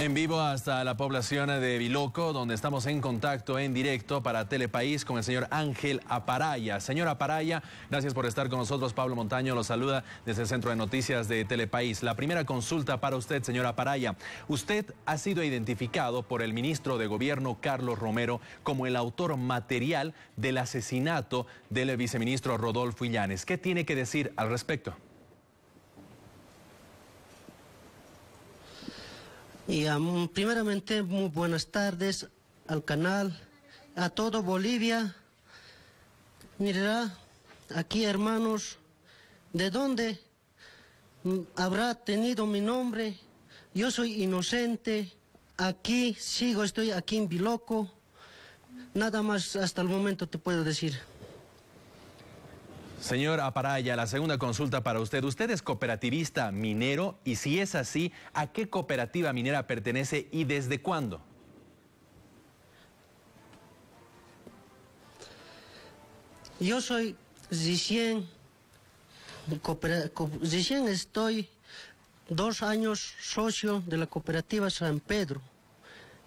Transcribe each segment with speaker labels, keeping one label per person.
Speaker 1: En vivo hasta la población de Biloco, donde estamos en contacto en directo para Telepaís con el señor Ángel Aparaya. Señor Aparaya, gracias por estar con nosotros. Pablo Montaño lo saluda desde el Centro de Noticias de Telepaís. La primera consulta para usted, señor Aparaya. Usted ha sido identificado por el ministro de Gobierno, Carlos Romero, como el autor material del asesinato del viceministro Rodolfo Illanes. ¿Qué tiene que decir al respecto?
Speaker 2: Y primeramente, muy buenas tardes al canal, a todo Bolivia. Mirará, aquí hermanos, ¿de dónde habrá tenido mi nombre? Yo soy inocente, aquí sigo, estoy aquí en Biloco. Nada más hasta el momento te puedo decir.
Speaker 1: Señor Aparaya, la segunda consulta para usted. Usted es cooperativista minero y si es así, ¿a qué cooperativa minera pertenece y desde cuándo?
Speaker 2: Yo soy Zicien, cooper, estoy dos años socio de la cooperativa San Pedro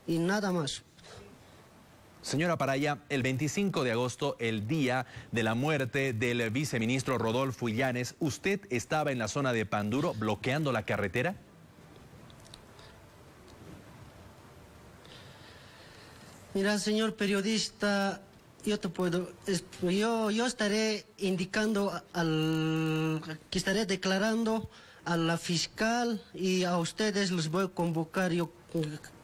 Speaker 2: y nada más.
Speaker 1: Señora Paraya, el 25 de agosto, el día de la muerte del viceministro Rodolfo Illanes, ¿usted estaba en la zona de Panduro bloqueando la carretera?
Speaker 2: Mira, señor periodista, yo te puedo, yo, yo estaré indicando al, que estaré declarando a la fiscal y a ustedes los voy a convocar yo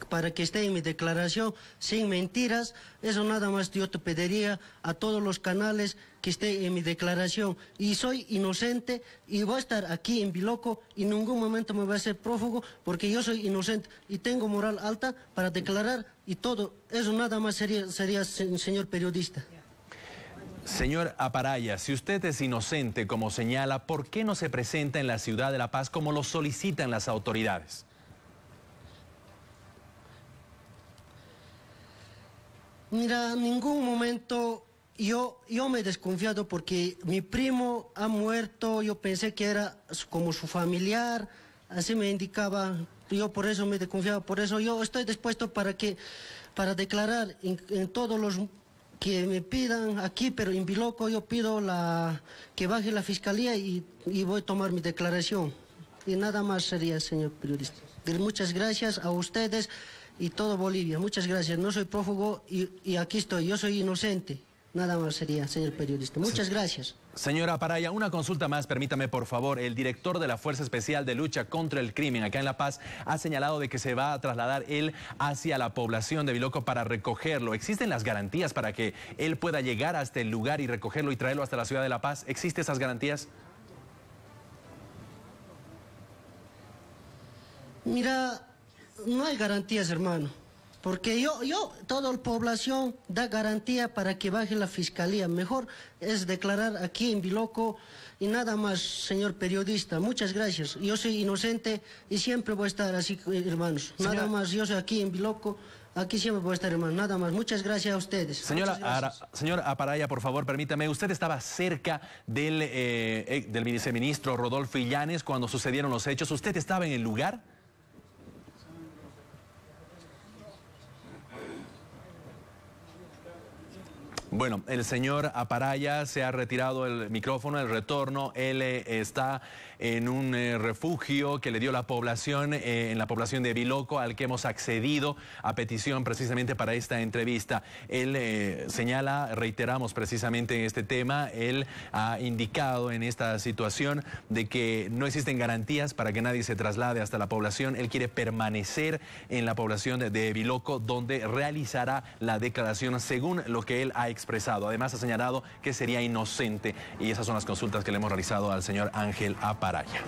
Speaker 2: para que esté en mi declaración sin mentiras. Eso nada más yo te pediría a todos los canales que esté en mi declaración. Y soy inocente y voy a estar aquí en Biloco y en ningún momento me voy a hacer prófugo porque yo soy inocente y tengo moral alta para declarar y todo. Eso nada más sería, sería señor periodista.
Speaker 1: Señor Aparaya, si usted es inocente como señala, ¿por qué no se presenta en la ciudad de La Paz como lo solicitan las autoridades?
Speaker 2: Mira, en ningún momento yo, yo me he desconfiado porque mi primo ha muerto, yo pensé que era como su familiar, así me indicaba, yo por eso me he desconfiado, por eso yo estoy dispuesto para que, para declarar en, todos los que me pidan aquí, pero en Biloco yo pido la, que baje la fiscalía y, y voy a tomar mi declaración. Y nada más sería, señor periodista. Muchas gracias a ustedes y todo Bolivia. Muchas gracias. No soy prófugo y, aquí estoy. Yo soy inocente. Nada más sería, señor periodista. Muchas gracias.
Speaker 1: Señora Paraya, una consulta más, permítame por favor. El director de la Fuerza Especial de Lucha contra el Crimen acá en La Paz ha señalado de que se va a trasladar él hacia la población de Biloco para recogerlo. ¿Existen las garantías para que él pueda llegar hasta el este lugar y recogerlo y traerlo hasta la ciudad de La Paz? ¿Existen esas garantías?
Speaker 2: Mira, no hay garantías, hermano. Porque yo, yo, toda la población da garantía para que baje la fiscalía. Mejor es declarar aquí en Biloco y nada más, señor periodista. Muchas gracias. Yo soy inocente y siempre voy a estar así, hermanos. Nada más, yo soy aquí en Biloco. Aquí siempre voy a estar, hermano. Nada más. Muchas gracias a ustedes. Señora,
Speaker 1: Aparaya, por favor, permítame. Usted estaba cerca del, eh, eh, del viceministro Rodolfo Illanes cuando sucedieron los hechos. ¿Usted estaba en el lugar? Bueno, el señor Aparaya se ha retirado el micrófono, el retorno. Él eh, está en un eh, refugio que le dio la población, eh, en la población de Biloco, al que hemos accedido a petición precisamente para esta entrevista. Él señala, reiteramos precisamente en este tema, él ha indicado en esta situación de que no existen garantías para que nadie se traslade hasta la población. Él quiere permanecer en la población de, de Biloco, donde realizará la declaración según lo que él ha expresado Además, ha señalado que sería inocente y esas son las consultas que le hemos realizado al señor Ángel Aparaya.